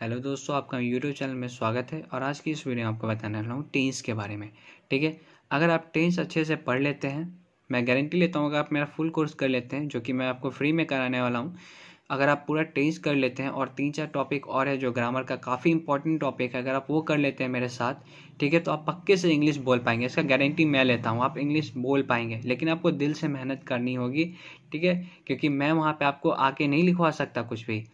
hello दोस्तों आपका YouTube channel में स्वागत है और आज की इस वीडियो में आपको बताने वाला हूँ टेंस के बारे में ठीक है अगर आप टेंस अच्छे से पढ़ लेते हैं मैं गारंटी लेता हूँ अगर आप मेरा फुल कोर्स कर लेते हैं जो कि मैं आपको फ्री में कराने वाला हूँ अगर आप पूरा टेंस कर लेते हैं और तीन चार टॉपिक और है जो ग्रामर का काफ़ी इंपॉर्टेंट टॉपिक है अगर आप वो कर लेते हैं मेरे साथ ठीक है तो आप पक्के से इंग्लिश बोल पाएंगे इसका गारंटी मैं लेता हूँ आप इंग्लिश बोल पाएंगे लेकिन आपको दिल से मेहनत करनी होगी ठीक है क्योंकि मैं वहाँ पर आपको आके नहीं लिखवा सकता कुछ भी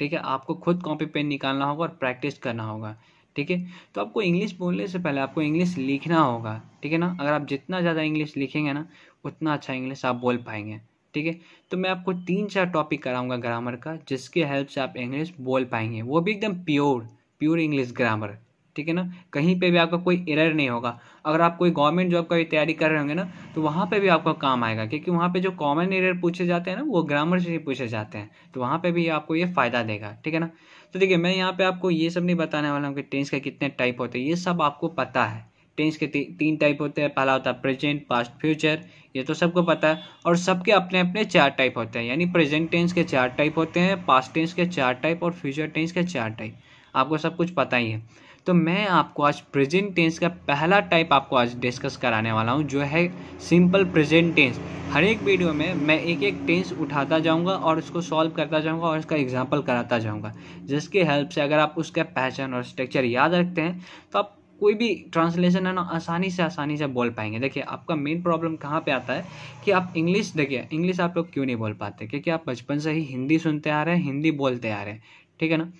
ठीक है आपको खुद कॉपी पेन निकालना होगा और प्रैक्टिस करना होगा ठीक है तो आपको इंग्लिश बोलने से पहले आपको इंग्लिश लिखना होगा ठीक है ना अगर आप जितना ज़्यादा इंग्लिश लिखेंगे ना उतना अच्छा इंग्लिश आप बोल पाएंगे ठीक है तो मैं आपको तीन चार टॉपिक कराऊंगा ग्रामर का जिसके हेल्प से आप इंग्लिश बोल पाएंगे वो भी एकदम प्योर प्योर इंग्लिश ग्रामर ठीक है ना कहीं पे भी आपका कोई एरर नहीं होगा अगर आप कोई गवर्नमेंट जॉब का तैयारी कर रहे होंगे ना तो वहाँ पे भी आपका काम आएगा क्योंकि वहाँ पे जो कॉमन एरर पूछे जाते हैं ना वो ग्रामर से ही पूछे जाते हैं तो वहाँ पे भी आपको ये फ़ायदा देगा ठीक है ना तो देखिए मैं यहाँ पे आपको ये सब नहीं बताने वाला हूँ कि टेंस के कितने टाइप होते हैं ये सब आपको पता है टेंस के ती, तीन टाइप होते हैं पहला होता है प्रेजेंट पास्ट फ्यूचर ये तो सबको पता है और सबके अपने अपने चार टाइप होते हैं यानी प्रेजेंट टेंस के चार टाइप होते हैं पास्ट टेंस के चार टाइप और फ्यूचर टेंस के चार टाइप आपको सब कुछ पता ही है तो मैं आपको आज प्रेजेंट टेंस का पहला टाइप आपको आज डिस्कस कराने वाला हूँ जो है सिंपल प्रेजेंट टेंस हर एक वीडियो में मैं एक एक टेंस उठाता जाऊँगा और उसको सॉल्व करता जाऊँगा और उसका एग्जाम्पल कराता जाऊँगा जिसके हेल्प से अगर आप उसका पहचान और स्ट्रक्चर याद रखते हैं तो आप कोई भी ट्रांसलेशन है ना आसानी से आसानी से बोल पाएंगे देखिए आपका मेन प्रॉब्लम कहाँ पे आता है कि आप इंग्लिश देखिए इंग्लिश आप लोग क्यों नहीं बोल पाते क्योंकि आप बचपन से ही हिंदी सुनते आ रहे हैं हिंदी बोलते आ रहे हैं ठीक है ना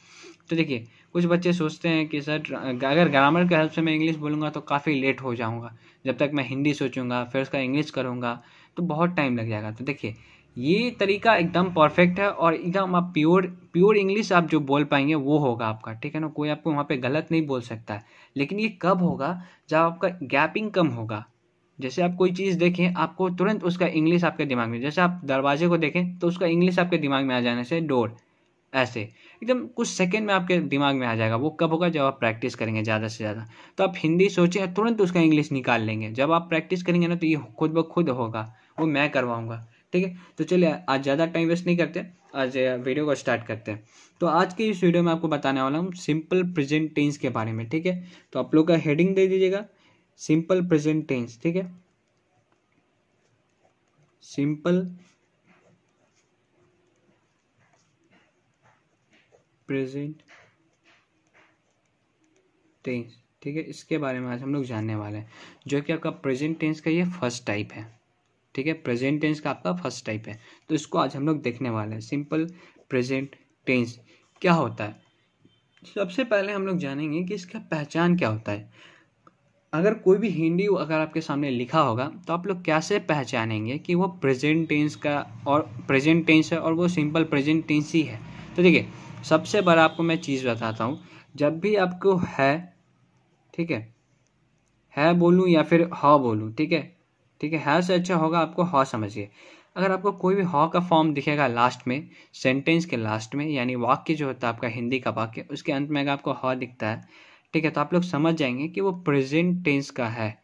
तो देखिए कुछ बच्चे सोचते हैं कि सर अगर ग्रामर के हेल्प से मैं इंग्लिश बोलूँगा तो काफ़ी लेट हो जाऊँगा जब तक मैं हिंदी सोचूंगा फिर उसका इंग्लिश करूँगा तो बहुत टाइम लग जाएगा तो देखिए ये तरीका एकदम परफेक्ट है और एकदम आप प्योर प्योर इंग्लिश आप जो बोल पाएंगे वो होगा आपका ठीक है ना कोई आपको वहाँ पे गलत नहीं बोल सकता है लेकिन ये कब होगा जब आपका गैपिंग कम होगा जैसे आप कोई चीज़ देखें आपको तुरंत उसका इंग्लिश आपके दिमाग में जैसे आप दरवाजे को देखें तो उसका इंग्लिश आपके दिमाग में आ जाने से डोर ऐसे एकदम कुछ सेकंड में आपके दिमाग में आ जाएगा वो कब होगा जब आप प्रैक्टिस करेंगे ज़्यादा से ज़्यादा तो आप हिंदी सोचें तुरंत उसका इंग्लिश निकाल लेंगे जब आप प्रैक्टिस करेंगे ना तो ये खुद ब खुद होगा वो मैं करवाऊँगा ठीक है तो चलिए आज ज़्यादा टाइम वेस्ट नहीं करते आज वीडियो को स्टार्ट करते हैं तो आज के इस वीडियो में आपको बताने वाला हूँ सिंपल प्रेजेंट टेंस के बारे में ठीक है तो आप लोग का हेडिंग दे दीजिएगा सिंपल प्रेजेंट टेंस ठीक है सिंपल प्रेजेंट टेंस ठीक है इसके बारे में आज हम लोग जानने वाले हैं जो कि आपका प्रेजेंट टेंस का ये फर्स्ट टाइप है ठीक है प्रेजेंट टेंस का आपका फर्स्ट टाइप है तो इसको आज हम लोग देखने वाले हैं सिंपल प्रेजेंट टेंस क्या होता है सबसे पहले हम लोग जानेंगे कि इसका पहचान क्या होता है अगर कोई भी हिंदी अगर आपके सामने लिखा होगा तो आप लोग कैसे पहचानेंगे कि वो प्रेजेंट टेंस का और प्रेजेंट टेंस है और वो सिंपल प्रेजेंट टेंस ही है तो देखिए सबसे बड़ा आपको मैं चीज़ बताता हूँ जब भी आपको है ठीक है है बोलूँ या फिर हॉ बोलूँ ठीक है ठीक है है से अच्छा होगा आपको हा समझिए अगर आपको कोई भी हॉ का फॉर्म दिखेगा लास्ट में सेंटेंस के लास्ट में यानी वाक्य जो होता है आपका हिंदी का वाक्य उसके अंत में अगर आपको हॉ दिखता है ठीक है तो आप लोग समझ जाएंगे कि वो प्रेजेंट टेंस का है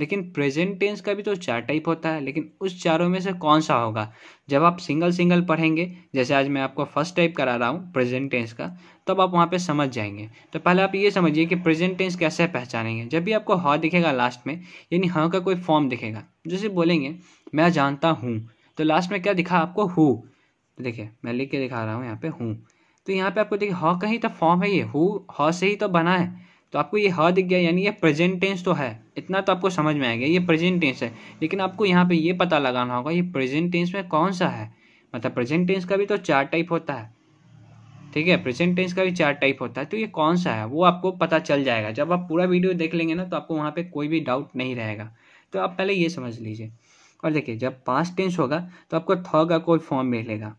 लेकिन प्रेजेंट टेंस का भी तो चार टाइप होता है लेकिन उस चारों में से कौन सा होगा जब आप सिंगल सिंगल पढ़ेंगे जैसे आज मैं आपको फर्स्ट टाइप करा रहा हूँ प्रेजेंट टेंस का तब आप वहाँ पे समझ जाएंगे तो पहले आप ये समझिए कि प्रेजेंट टेंस कैसे पहचानेंगे जब भी आपको हाँ दिखेगा लास्ट में यानी ह हाँ का कोई फॉर्म दिखेगा जैसे बोलेंगे मैं जानता हूँ तो लास्ट में क्या दिखा आपको हु तो देखिए मैं लिख के दिखा रहा हूँ यहाँ पे हूँ तो यहाँ पे आपको देखिए ह हाँ का ही तो फॉर्म है ये हु ह हाँ से ही तो बना है तो आपको ये ह दिख गया यानी ये प्रेजेंट टेंस तो है इतना तो आपको समझ में आ गया ये प्रेजेंट टेंस है लेकिन आपको यहाँ पे ये पता लगाना होगा ये प्रेजेंट टेंस में कौन सा है मतलब प्रेजेंट टेंस का भी तो चार टाइप होता है ठीक है प्रेजेंट टेंस का भी चार टाइप होता है तो ये कौन सा है वो आपको पता चल जाएगा जब आप पूरा वीडियो देख लेंगे ना तो आपको वहाँ पर कोई भी डाउट नहीं रहेगा तो आप पहले ये समझ लीजिए और देखिए जब पास टेंस होगा तो आपको थ का कोई फॉर्म मिलेगा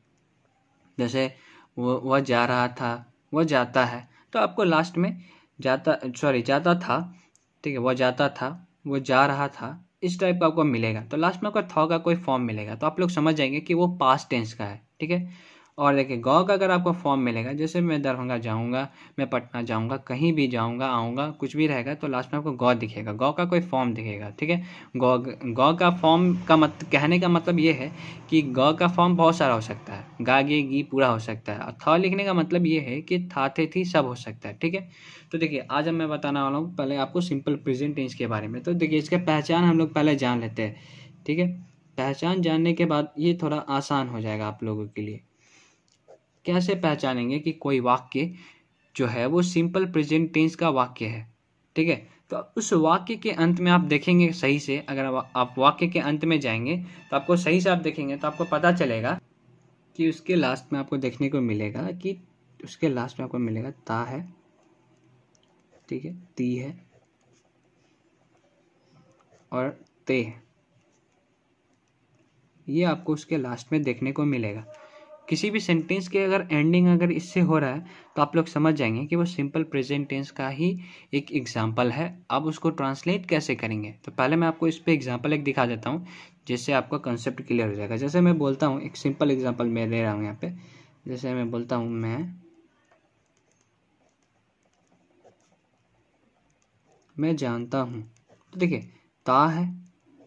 जैसे वो वह जा रहा था वह जाता है तो आपको लास्ट में जाता सॉरी जाता था ठीक है वह जाता था वो जा रहा था इस टाइप का आपको मिलेगा तो लास्ट में आपका थ का कोई फॉर्म मिलेगा तो आप लोग समझ जाएंगे कि वो पास्ट टेंस का है ठीक है और देखिए गाँव का अगर आपको फॉर्म मिलेगा जैसे मैं दरभंगा जाऊँगा मैं पटना जाऊँगा कहीं भी जाऊँगा आऊँगा कुछ भी रहेगा तो लास्ट में आपको गौ दिखेगा गौ का कोई फॉर्म दिखेगा ठीक है गौ गौ का फॉर्म का मत कहने का मतलब ये है कि गौ का फॉर्म बहुत सारा हो सकता है गा गे गी पूरा हो सकता है और थ लिखने का मतलब ये है कि था थे थी सब हो सकता है ठीक है तो देखिए आज अब मैं बताने वाला हूँ पहले आपको सिंपल प्रेजेंट टेंस के बारे में तो देखिए इसका पहचान हम लोग पहले जान लेते हैं ठीक है पहचान जानने के बाद ये थोड़ा आसान हो जाएगा आप लोगों के लिए कैसे पहचानेंगे कि कोई वाक्य जो है वो सिंपल प्रेजेंट टेंस का वाक्य है ठीक है तो उस वाक्य के अंत में आप देखेंगे सही से अगर आप वाक्य के अंत में जाएंगे तो आपको सही से आप देखेंगे तो आपको पता चलेगा कि उसके लास्ट में आपको देखने को मिलेगा कि उसके लास्ट में आपको मिलेगा ता है ठीक है ती है और ते है ये आपको उसके लास्ट में देखने को मिलेगा किसी भी सेंटेंस के अगर एंडिंग अगर इससे हो रहा है तो आप लोग समझ जाएंगे कि वो सिंपल प्रेजेंट टेंस का ही एक एग्जाम्पल है अब उसको ट्रांसलेट कैसे करेंगे तो पहले मैं आपको इस पर एग्जाम्पल एक दिखा देता हूँ जिससे आपका कंसेप्ट क्लियर हो जाएगा जैसे मैं बोलता हूँ एक सिंपल एग्जाम्पल मैं दे रहा हूँ यहाँ पे जैसे मैं बोलता हूँ मैं मैं जानता हूँ तो देखिए ता है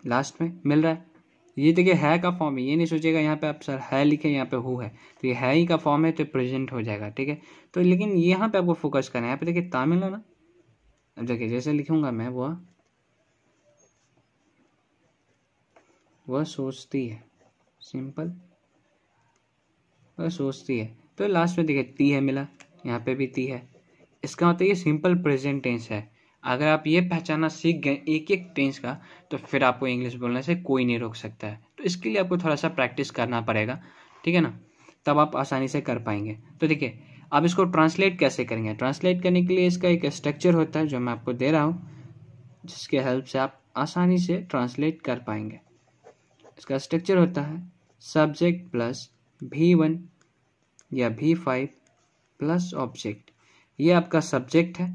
लास्ट में मिल रहा है ये देखिए है का फॉर्म है ये नहीं सोचेगा यहाँ पे आप सर है लिखे यहाँ पे हु है तो ये है ही का फॉर्म है तो प्रेजेंट हो जाएगा ठीक है तो लेकिन यहाँ पे आपको फोकस करना है यहाँ पे देखिए तामिल है ना अब देखिए जैसे लिखूंगा मैं वह वह सोचती है सिंपल वह सोचती है तो लास्ट में देखिए ती है मिला यहाँ पे भी ती है इसका मतलब ये सिंपल प्रेजेंट टेंस है अगर आप ये पहचाना सीख गए एक एक टेंस का तो फिर आपको इंग्लिश बोलने से कोई नहीं रोक सकता है तो इसके लिए आपको थोड़ा सा प्रैक्टिस करना पड़ेगा ठीक है ना तब आप आसानी से कर पाएंगे तो देखिए अब इसको ट्रांसलेट कैसे करेंगे ट्रांसलेट करने के लिए इसका एक स्ट्रक्चर होता है जो मैं आपको दे रहा हूँ जिसके हेल्प से आप आसानी से ट्रांसलेट कर पाएंगे इसका स्ट्रक्चर होता है सब्जेक्ट प्लस भी वन या भी फाइव प्लस ऑब्जेक्ट ये आपका सब्जेक्ट है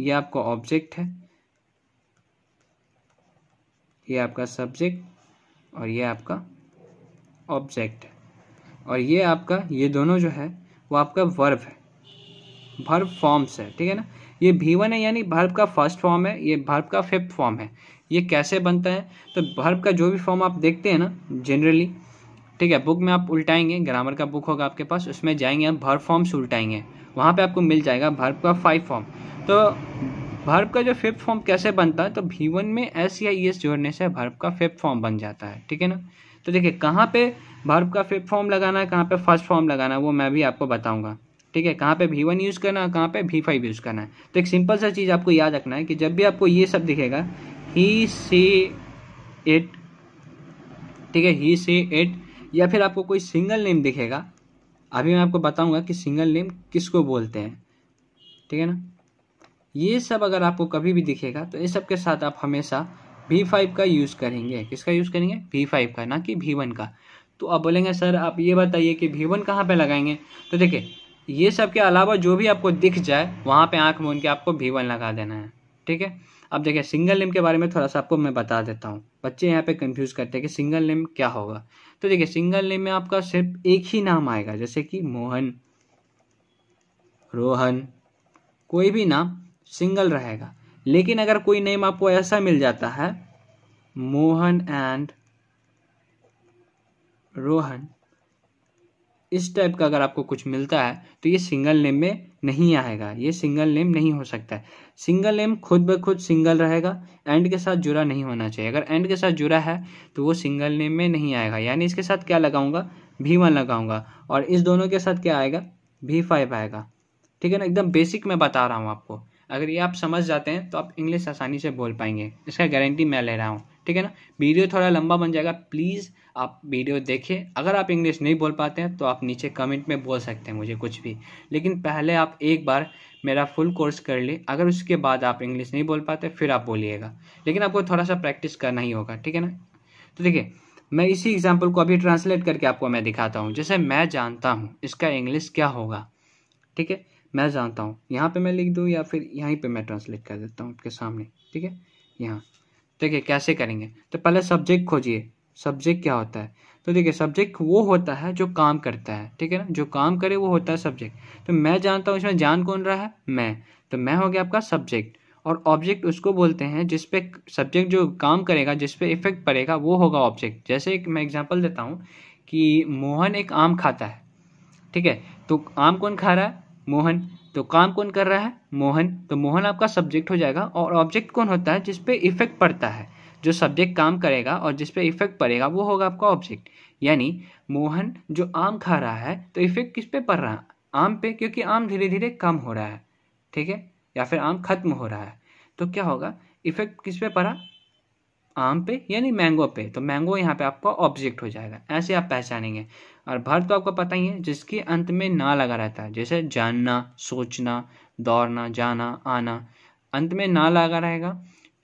ये आपका ऑब्जेक्ट है ये आपका सब्जेक्ट और ये आपका ऑब्जेक्ट है और ये आपका ये दोनों जो है वो आपका वर्ब है भर्ब फॉर्म्स है ठीक है ना ये भी वन है यानी भर्ब का फर्स्ट फॉर्म है ये भर्ब का फिफ्थ फॉर्म है ये कैसे बनता है तो भर्ब का जो भी फॉर्म आप देखते हैं ना जनरली ठीक है बुक में आप उल्टाएंगे ग्रामर का बुक होगा आपके पास उसमें जाएंगे आप भर्ब फॉर्म्स उल्टाएंगे वहाँ पे आपको मिल जाएगा भर्ब का फाइव फॉर्म तो भर्व का जो फिफ्थ फॉर्म कैसे बनता है तो भी वन में एस या ई e एस जोड़ने से भर्व का फिफ्थ फॉर्म बन जाता है ठीक है ना तो देखिए कहाँ पे भर्व का फिफ्थ फॉर्म लगाना है कहाँ पे फर्स्ट फॉर्म लगाना है वो मैं भी आपको बताऊंगा ठीक है कहाँ पे भी वन यूज़ करना है कहाँ पे भी फाइव यूज़ करना है तो एक सिंपल सा चीज़ आपको याद रखना है कि जब भी आपको ये सब दिखेगा ही सी इट ठीक है ही सी इट या फिर आपको कोई सिंगल नेम दिखेगा अभी मैं आपको बताऊंगा कि सिंगल नेम किसको बोलते हैं ठीक है ना ये सब अगर आपको कभी भी दिखेगा तो ये सब के साथ आप हमेशा वी फाइव का यूज़ करेंगे किसका यूज़ करेंगे वी फाइव का ना कि वी वन का तो आप बोलेंगे सर आप ये बताइए कि वी वन कहाँ पर लगाएंगे तो देखिए ये सब के अलावा जो भी आपको दिख जाए वहाँ पे आँख मून के आपको वी वन लगा देना है ठीक है अब देखिए सिंगल नेम के बारे में थोड़ा सा आपको मैं बता देता हूँ बच्चे यहाँ पे कंफ्यूज करते हैं कि सिंगल नेम क्या होगा तो देखिए सिंगल नेम में आपका सिर्फ एक ही नाम आएगा जैसे कि मोहन रोहन कोई भी नाम सिंगल रहेगा लेकिन अगर कोई नेम आपको ऐसा मिल जाता है मोहन एंड रोहन इस टाइप का अगर आपको कुछ मिलता है तो ये सिंगल नेम में नहीं आएगा ये सिंगल नेम नहीं हो सकता है सिंगल नेम खुद ब खुद सिंगल रहेगा एंड के साथ जुड़ा नहीं होना चाहिए अगर एंड के साथ जुड़ा है तो वो सिंगल नेम में नहीं आएगा यानी इसके साथ क्या लगाऊंगा भी वन लगाऊंगा और इस दोनों के साथ क्या आएगा भी फाइव आएगा ठीक है ना एकदम बेसिक मैं बता रहा हूँ आपको अगर ये आप समझ जाते हैं तो आप इंग्लिश आसानी से बोल पाएंगे इसका गारंटी मैं ले रहा हूँ ठीक है ना वीडियो थोड़ा लंबा बन जाएगा प्लीज़ आप वीडियो देखें अगर आप इंग्लिश नहीं बोल पाते हैं तो आप नीचे कमेंट में बोल सकते हैं मुझे कुछ भी लेकिन पहले आप एक बार मेरा फुल कोर्स कर ले अगर उसके बाद आप इंग्लिश नहीं बोल पाते फिर आप बोलिएगा लेकिन आपको थोड़ा सा प्रैक्टिस करना ही होगा ठीक है ना तो देखिए मैं इसी एग्जाम्पल को अभी ट्रांसलेट करके आपको मैं दिखाता हूँ जैसे मैं जानता हूँ इसका इंग्लिश क्या होगा ठीक है मैं जानता हूँ यहाँ पे मैं लिख दूँ या फिर यहीं पे मैं ट्रांसलेट कर देता हूँ आपके सामने ठीक है यहाँ ठीक है कैसे करेंगे तो पहले सब्जेक्ट खोजिए सब्जेक्ट क्या होता है तो देखिए सब्जेक्ट वो होता है जो काम करता है ठीक है ना जो काम करे वो होता है सब्जेक्ट तो मैं जानता हूँ इसमें जान कौन रहा है मैं तो मैं हो गया आपका सब्जेक्ट और ऑब्जेक्ट उसको बोलते हैं जिसपे सब्जेक्ट जो काम करेगा जिसपे इफेक्ट पड़ेगा वो होगा ऑब्जेक्ट जैसे एक मैं एग्जाम्पल देता हूँ कि मोहन एक आम खाता है ठीक है तो आम कौन खा रहा है मोहन तो काम कौन कर रहा है मोहन तो मोहन आपका सब्जेक्ट हो जाएगा और ऑब्जेक्ट कौन होता है जिसपे इफेक्ट पड़ता है जो सब्जेक्ट काम करेगा और जिस पे इफेक्ट पड़ेगा वो होगा आपका ऑब्जेक्ट यानी मोहन जो आम खा रहा है तो इफेक्ट किस पे पड़ रहा है आम पे क्योंकि आम धीरे धीरे कम हो रहा है ठीक है या फिर आम खत्म हो रहा है तो क्या होगा इफेक्ट किस पे पड़ा आम पे यानी मैंगो पे तो मैंगो यहाँ पे आपका ऑब्जेक्ट हो जाएगा ऐसे आप पहचानेंगे और भर तो आपको पता ही है जिसके अंत में ना लगा रहता है जैसे जानना सोचना दौड़ना जाना आना अंत में ना लगा रहेगा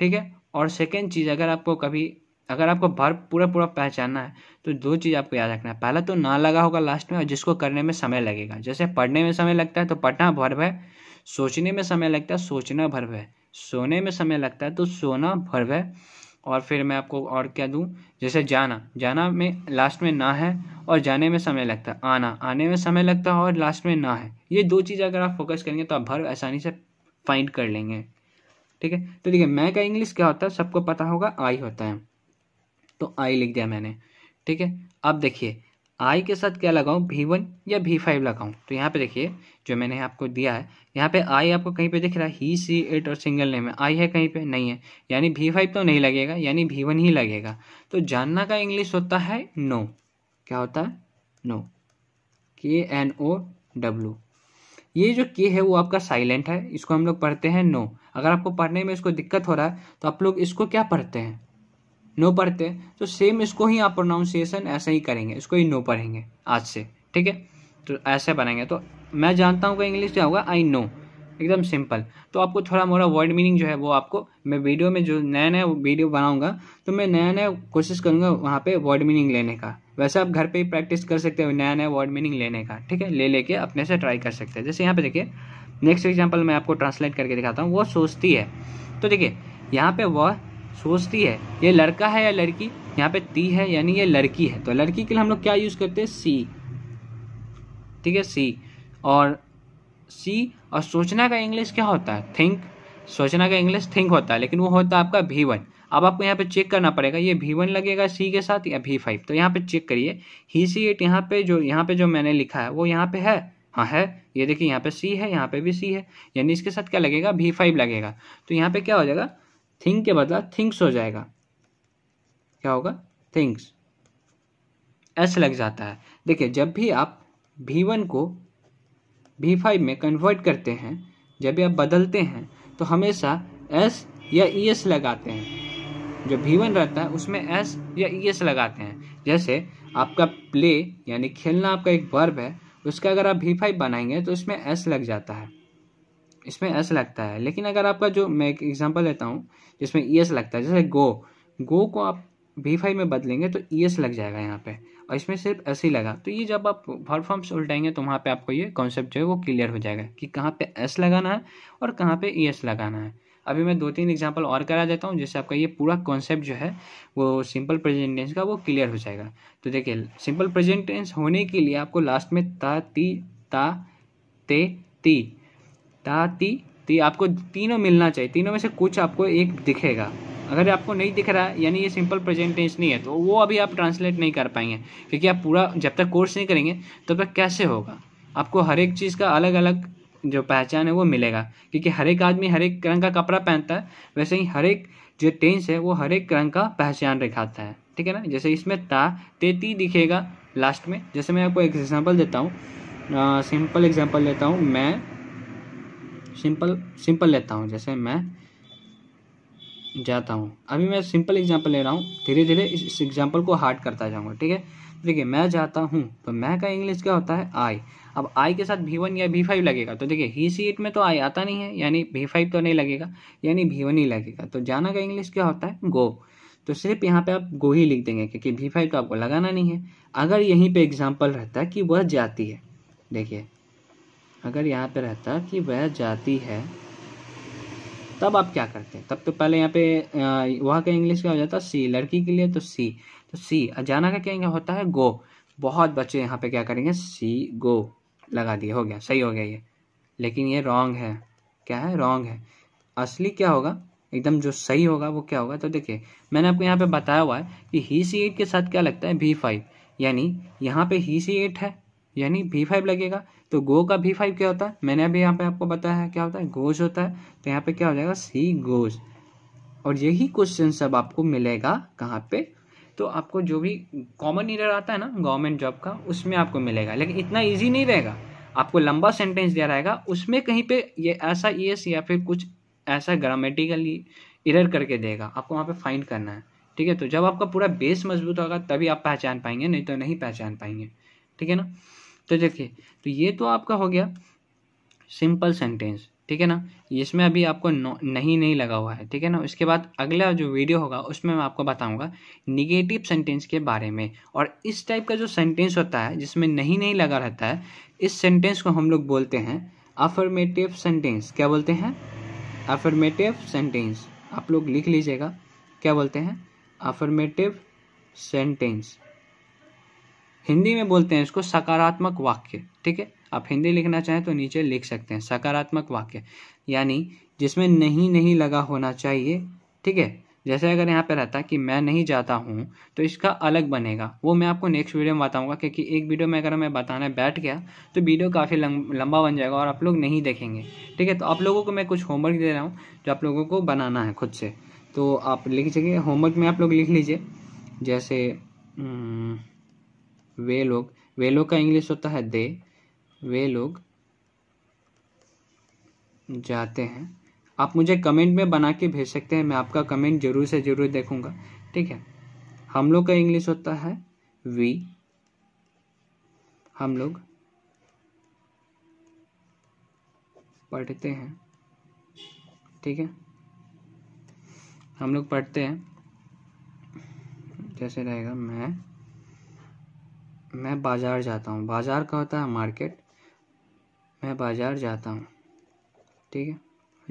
ठीक है और सेकेंड चीज़ अगर आपको कभी अगर आपको भर पूरा पूरा पहचानना है तो दो चीज़ आपको याद रखना है पहला तो ना लगा होगा लास्ट में और जिसको करने में समय लगेगा जैसे पढ़ने में समय लगता है तो पढ़ना भर्व है सोचने में समय लगता है सोचना भर्व है सोने में समय लगता है तो सोना भर्व है और फिर मैं आपको और क्या दूँ जैसे जाना जाना में लास्ट में ना है और जाने में समय लगता है आना आने में समय लगता है और लास्ट में ना है ये दो चीज़ अगर आप फोकस करेंगे तो आप भर आसानी से फाइंड कर लेंगे ठीक है तो देखिए मैं का इंग्लिश क्या होता है सबको पता होगा आई होता है तो आई लिख दिया मैंने ठीक है अब देखिए आई के साथ क्या लगाऊं भी वन या भी फाइव लगाऊं तो यहाँ पे देखिए जो मैंने आपको दिया है यहाँ पे आई आपको कहीं पे दिख रहा है ही सी एट और सिंगल नेम है आई है कहीं पे नहीं है यानी भी फाइव तो नहीं लगेगा यानी भी वन ही लगेगा तो जानना का इंग्लिश होता है नो क्या होता है नो के एन ओ डब्ल्यू ये जो के है वो आपका साइलेंट है इसको हम लोग पढ़ते हैं नो अगर आपको पढ़ने में इसको दिक्कत हो रहा है तो आप लोग इसको क्या पढ़ते हैं नो पढ़ते तो सेम इसको ही आप प्रोनाउंसिएशन ऐसे ही करेंगे इसको ही नो पढ़ेंगे आज से ठीक है तो ऐसे बनाएंगे तो मैं जानता हूँ कि इंग्लिश क्या होगा आई नो एकदम सिंपल तो आपको थोड़ा मोरा वर्ड मीनिंग जो है वो आपको मैं वीडियो में जो नया नया वीडियो बनाऊंगा तो मैं नया नया कोशिश करूँगा वहाँ पे वर्ड मीनिंग लेने का वैसे आप घर पे ही प्रैक्टिस कर सकते हो नया नया वर्ड मीनिंग लेने का ठीक है ले लेके अपने से ट्राई कर सकते हैं जैसे यहाँ पे देखिए नेक्स्ट एग्जाम्पल मैं आपको ट्रांसलेट करके दिखाता हूँ वो सोचती है तो देखिए यहाँ पे वह सोचती है ये लड़का है या लड़की यहाँ पे ती है यानी ये लड़की है तो लड़की के लिए हम लोग क्या यूज़ करते हैं सी ठीक है सी और सी और सोचना का इंग्लिश क्या होता है थिंक सोचना का इंग्लिश थिंक होता है लेकिन वो होता है आपका भी वन अब आपको यहाँ पे चेक करना पड़ेगा ये भी वन लगेगा सी के साथ या भी फाइव तो यहाँ पे चेक करिए ही सी एट यहाँ पे जो यहाँ पे जो मैंने लिखा है वो यहाँ पे है हाँ है ये देखिए यहाँ पे सी है यहाँ पे भी सी है यानी इसके साथ क्या लगेगा भी फाइव लगेगा तो यहाँ पे क्या हो जाएगा थिंक के बदला थिंक्स हो जाएगा क्या होगा थिंक्स एस लग जाता है देखिए जब भी आप भी वन को भी फाइव में कन्वर्ट करते हैं जब भी आप बदलते हैं तो हमेशा एस या ई e एस लगाते हैं जो भी वन रहता है उसमें एस या ई e एस लगाते हैं जैसे आपका प्ले यानी खेलना आपका एक वर्ब है उसका अगर आप भी फाइव बनाएंगे तो उसमें एस लग जाता है इसमें एस लगता है लेकिन अगर आपका जो मैं एक एग्जांपल लेता हूँ जिसमें ई e एस लगता है जैसे गो गो को आप वी फाइव में बदलेंगे तो ई e एस लग जाएगा यहाँ पे और इसमें सिर्फ एस ही लगा तो ये जब आप वर्ब फॉर्म्स उल्टाएंगे तो वहाँ पे आपको ये कॉन्सेप्ट जो है वो क्लियर हो जाएगा कि कहाँ पे एस लगाना है और कहाँ पे ई e एस लगाना है अभी मैं दो तीन एग्जाम्पल और करा देता हूँ जिससे आपका ये पूरा कॉन्सेप्ट जो है वो सिंपल प्रेजेंट टेंस का वो क्लियर हो जाएगा तो देखिए सिंपल प्रेजेंट टेंस होने के लिए आपको लास्ट में ता ती ता ते ती ता ती ती तो आपको तीनों मिलना चाहिए तीनों में से कुछ आपको एक दिखेगा अगर आपको नहीं दिख रहा है यानी ये सिंपल प्रेजेंट टेंस नहीं है तो वो अभी आप ट्रांसलेट नहीं कर पाएंगे क्योंकि आप पूरा जब तक कोर्स नहीं करेंगे तब तो तक कैसे होगा आपको हर एक चीज़ का अलग अलग जो पहचान है वो मिलेगा क्योंकि हर एक आदमी हर एक रंग का कपड़ा पहनता है वैसे ही हर एक जो टेंस है वो हर एक रंग का पहचान दिखाता है ठीक है ना जैसे इसमें ता तेती दिखेगा लास्ट में जैसे मैं आपको एक एग्जाम्पल देता हूँ सिंपल एग्जाम्पल देता हूँ मैं सिंपल सिंपल लेता हूँ जैसे मैं जाता हूँ अभी मैं सिंपल एग्जाम्पल ले रहा हूँ धीरे धीरे इस एग्जाम्पल को हार्ड करता जाऊँगा ठीक है देखिए मैं जाता हूँ तो मैं का इंग्लिश क्या होता है आई अब आई के साथ भी वन या भी फाइव लगेगा तो देखिए ही सी एट में तो आई आता नहीं है यानी भी फाइव तो नहीं लगेगा यानी भी वन ही लगेगा तो जाना का इंग्लिश क्या होता है गो तो सिर्फ यहाँ पे आप गो ही लिख देंगे क्योंकि भी फाइव तो आपको लगाना नहीं है अगर यहीं पे एग्जाम्पल रहता है कि वह जाती है देखिए अगर यहाँ पे रहता कि वह जाती है तब आप क्या करते हैं तब तो पहले यहाँ पे वहाँ का इंग्लिश क्या हो जाता सी लड़की के लिए तो सी तो सी अजाना का क्या होता है गो बहुत बच्चे यहाँ पे क्या करेंगे सी गो लगा दिए हो गया सही हो गया ये लेकिन ये रॉन्ग है क्या है रॉन्ग है असली क्या होगा एकदम जो सही होगा वो क्या होगा तो देखिए मैंने आपको यहाँ पे बताया हुआ है कि ही सी एट के साथ क्या लगता है भी फाइव यानी यहाँ पे ही सी एट है यानी भी फाइव लगेगा तो गो का भी फाइव क्या होता है मैंने अभी यहाँ पे आपको बताया है क्या होता है गोज होता है तो यहाँ पे क्या हो जाएगा सी गोज और यही क्वेश्चन सब आपको मिलेगा कहाँ पे तो आपको जो भी कॉमन ईयर आता है ना गवर्नमेंट जॉब का उसमें आपको मिलेगा लेकिन इतना ईजी नहीं रहेगा आपको लंबा सेंटेंस दिया रहेगा उसमें कहीं पे ये ऐसा ई एस या फिर कुछ ऐसा ग्रामेटिकली इरर करके देगा आपको वहाँ पे फाइंड करना है ठीक है तो जब आपका पूरा बेस मजबूत होगा तभी आप पहचान पाएंगे नहीं तो नहीं पहचान पाएंगे ठीक है ना तो देखिए तो ये तो आपका हो गया सिंपल सेंटेंस ठीक है ना इसमें अभी आपको नहीं नहीं लगा हुआ है ठीक है ना उसके बाद अगला जो वीडियो होगा उसमें मैं आपको बताऊंगा निगेटिव सेंटेंस के बारे में और इस टाइप का जो सेंटेंस होता है जिसमें नहीं नहीं लगा रहता है इस सेंटेंस को हम लोग बोलते हैं अफर्मेटिव सेंटेंस क्या बोलते हैं अफर्मेटिव सेंटेंस आप लोग लिख लीजिएगा क्या बोलते हैं अफर्मेटिव सेंटेंस हिंदी में बोलते हैं इसको सकारात्मक वाक्य ठीक है आप हिंदी लिखना चाहें तो नीचे लिख सकते हैं सकारात्मक वाक्य यानी जिसमें नहीं नहीं लगा होना चाहिए ठीक है जैसे अगर यहाँ पे रहता कि मैं नहीं जाता हूँ तो इसका अलग बनेगा वो मैं आपको नेक्स्ट वीडियो में बताऊँगा क्योंकि एक वीडियो में अगर मैं बताने बैठ गया तो वीडियो काफ़ी लंबा बन जाएगा और आप लोग नहीं देखेंगे ठीक है तो आप लोगों को मैं कुछ होमवर्क दे रहा हूँ जो आप लोगों को बनाना है खुद से तो आप लिख जाइए होमवर्क में आप लोग लिख लीजिए जैसे हम्म, वे लोग वे लोग का इंग्लिश होता है दे वे लोग जाते हैं आप मुझे कमेंट में बना के भेज सकते हैं मैं आपका कमेंट जरूर से जरूर देखूंगा ठीक है हम लोग का इंग्लिश होता है वी हम लोग पढ़ते हैं ठीक है हम लोग पढ़ते हैं जैसे रहेगा मैं मैं बाज़ार जाता हूँ बाज़ार का होता है मार्केट मैं बाज़ार जाता हूँ ठीक है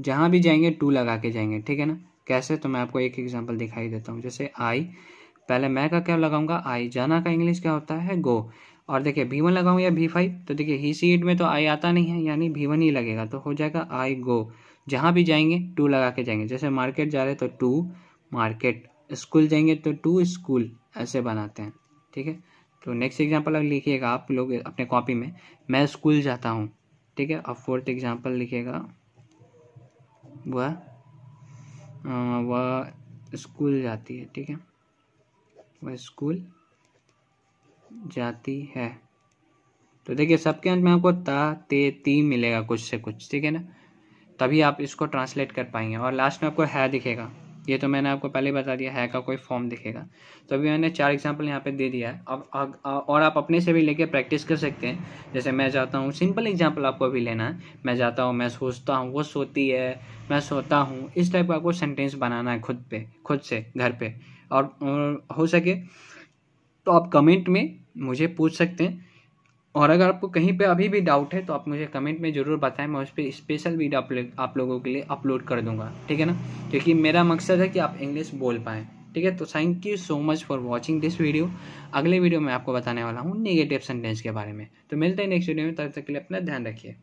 जहाँ भी जाएंगे टू लगा के जाएंगे ठीक है ना कैसे तो मैं आपको एक एग्जाम्पल दिखाई देता हूँ जैसे आई पहले मैं का क्या लगाऊंगा आई जाना का इंग्लिश क्या होता है गो और देखिए भी वन लगाऊँ या भी फाइव तो देखिए ही सीट में तो आई आता नहीं है यानी भी वन ही लगेगा तो हो जाएगा आई गो जहाँ भी जाएंगे टू लगा के जाएंगे जैसे मार्केट जा रहे तो टू मार्केट स्कूल जाएंगे तो टू स्कूल ऐसे बनाते हैं ठीक है तो नेक्स्ट एग्जाम्पल लिखिएगा आप लोग अपने कॉपी में मैं स्कूल जाता हूँ ठीक है अब फोर्थ एग्जाम्पल लिखिएगा वह वह स्कूल जाती है ठीक है वह स्कूल जाती है तो देखिए सबके अंत में आपको ता ते ती मिलेगा कुछ से कुछ ठीक है ना तभी आप इसको ट्रांसलेट कर पाएंगे और लास्ट में आपको है दिखेगा ये तो मैंने आपको पहले बता दिया है का कोई फॉर्म दिखेगा तो अभी मैंने चार एग्जाम्पल यहाँ पे दे दिया है अब और आप अपने से भी लेके प्रैक्टिस कर सकते हैं जैसे मैं जाता हूँ सिंपल एग्जाम्पल आपको अभी लेना है मैं जाता हूँ मैं सोचता हूँ वो सोती है मैं सोता हूँ इस टाइप का आपको सेंटेंस बनाना है खुद पे खुद से घर पर और हो सके तो आप कमेंट में मुझे पूछ सकते हैं और अगर आपको कहीं पे अभी भी डाउट है तो आप मुझे कमेंट में ज़रूर बताएं मैं उस पर स्पेशल वीडियो आप लोगों के लिए अपलोड कर दूंगा ठीक है ना क्योंकि मेरा मकसद है कि आप इंग्लिश बोल पाएँ ठीक है तो thank you so much for watching this video अगले वीडियो में आपको बताने वाला हूँ नेगेटिव सेंटेंस के बारे में तो मिलते हैं नेक्स्ट वीडियो में तब तक के लिए अपना ध्यान रखिए